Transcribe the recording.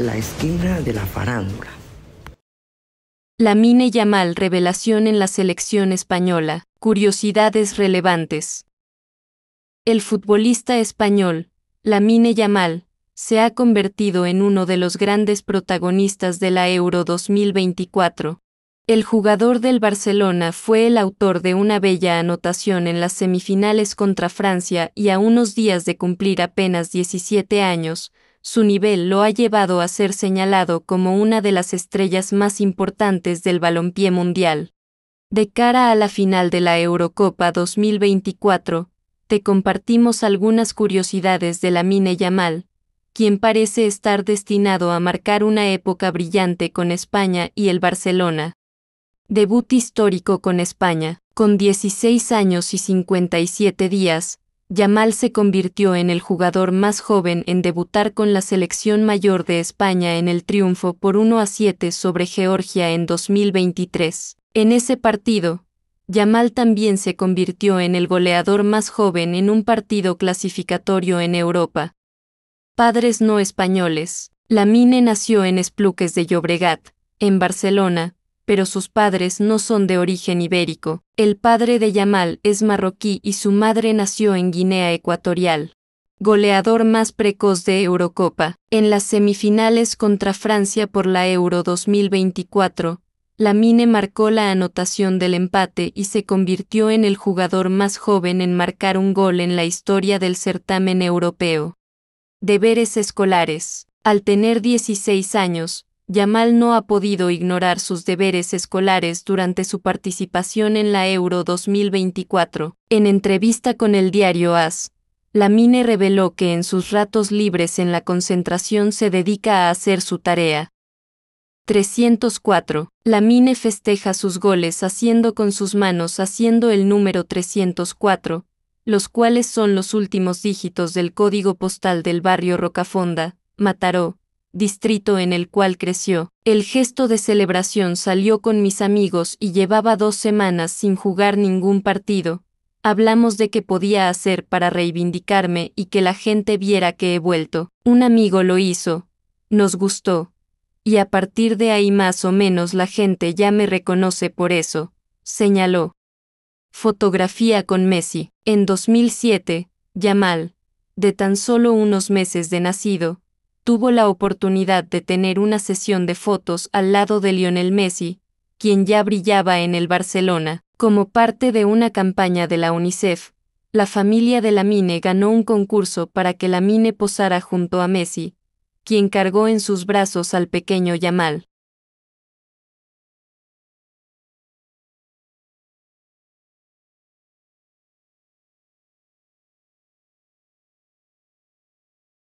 la esquina de la farándula. Lamine Yamal, revelación en la selección española, curiosidades relevantes. El futbolista español, Lamine Yamal, se ha convertido en uno de los grandes protagonistas de la Euro 2024. El jugador del Barcelona fue el autor de una bella anotación en las semifinales contra Francia y a unos días de cumplir apenas 17 años, su nivel lo ha llevado a ser señalado como una de las estrellas más importantes del balompié mundial. De cara a la final de la Eurocopa 2024, te compartimos algunas curiosidades de la Mine Yamal, quien parece estar destinado a marcar una época brillante con España y el Barcelona. Debut histórico con España, con 16 años y 57 días, Yamal se convirtió en el jugador más joven en debutar con la selección mayor de España en el triunfo por 1 a 7 sobre Georgia en 2023. En ese partido, Yamal también se convirtió en el goleador más joven en un partido clasificatorio en Europa. Padres no españoles. Lamine nació en Espluques de Llobregat, en Barcelona, pero sus padres no son de origen ibérico. El padre de Yamal es marroquí y su madre nació en Guinea Ecuatorial. Goleador más precoz de Eurocopa. En las semifinales contra Francia por la Euro 2024, Lamine marcó la anotación del empate y se convirtió en el jugador más joven en marcar un gol en la historia del certamen europeo. Deberes escolares. Al tener 16 años, Yamal no ha podido ignorar sus deberes escolares durante su participación en la Euro 2024. En entrevista con el diario AS, Lamine reveló que en sus ratos libres en la concentración se dedica a hacer su tarea. 304. Lamine festeja sus goles haciendo con sus manos haciendo el número 304, los cuales son los últimos dígitos del código postal del barrio Rocafonda, Mataró, distrito en el cual creció. El gesto de celebración salió con mis amigos y llevaba dos semanas sin jugar ningún partido. Hablamos de qué podía hacer para reivindicarme y que la gente viera que he vuelto. Un amigo lo hizo. Nos gustó. Y a partir de ahí más o menos la gente ya me reconoce por eso, señaló. Fotografía con Messi. En 2007, Yamal, de tan solo unos meses de nacido, tuvo la oportunidad de tener una sesión de fotos al lado de Lionel Messi, quien ya brillaba en el Barcelona, como parte de una campaña de la UNICEF. La familia de Lamine ganó un concurso para que Lamine posara junto a Messi, quien cargó en sus brazos al pequeño Yamal.